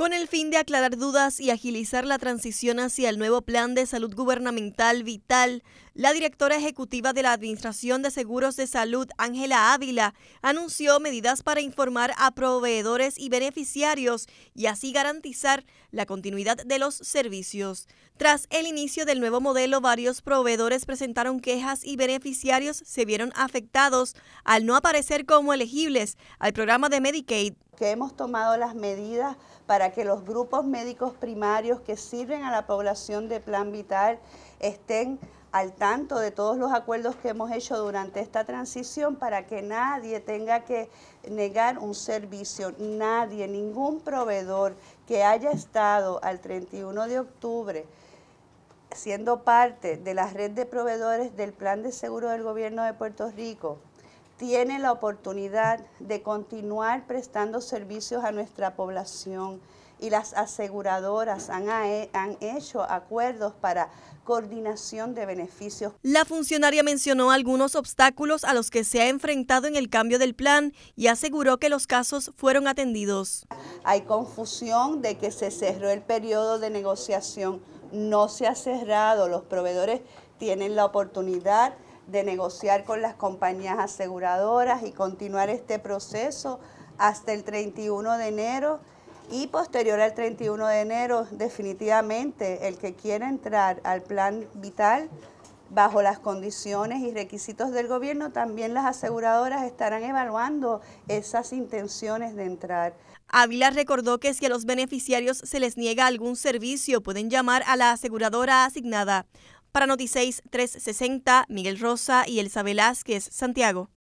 Con el fin de aclarar dudas y agilizar la transición hacia el nuevo plan de salud gubernamental vital, la directora ejecutiva de la Administración de Seguros de Salud, Ángela Ávila, anunció medidas para informar a proveedores y beneficiarios y así garantizar la continuidad de los servicios. Tras el inicio del nuevo modelo, varios proveedores presentaron quejas y beneficiarios se vieron afectados al no aparecer como elegibles al programa de Medicaid hemos tomado las medidas para que los grupos médicos primarios que sirven a la población de Plan Vital estén al tanto de todos los acuerdos que hemos hecho durante esta transición para que nadie tenga que negar un servicio, nadie, ningún proveedor que haya estado al 31 de octubre siendo parte de la red de proveedores del Plan de Seguro del Gobierno de Puerto Rico, tiene la oportunidad de continuar prestando servicios a nuestra población y las aseguradoras e, han, hecho acuerdos para coordinación de beneficios. La funcionaria mencionó algunos obstáculos a los que se ha enfrentado en el cambio del plan y aseguró que los casos fueron atendidos. Hay confusión de que se cerró el periodo de negociación. No se ha cerrado. Los proveedores tienen la oportunidad de negociar con las compañías aseguradoras y continuar este proceso hasta el 31 de enero y posterior al 31 de enero, definitivamente, el que quiera entrar al plan vital bajo las condiciones y requisitos del gobierno, también las aseguradoras estarán evaluando esas intenciones de entrar. Ávila recordó que si a los beneficiarios se les niega algún servicio, pueden llamar a la aseguradora asignada. Para Noticeis 360, Miguel Rosa y Elsa Velázquez, Santiago.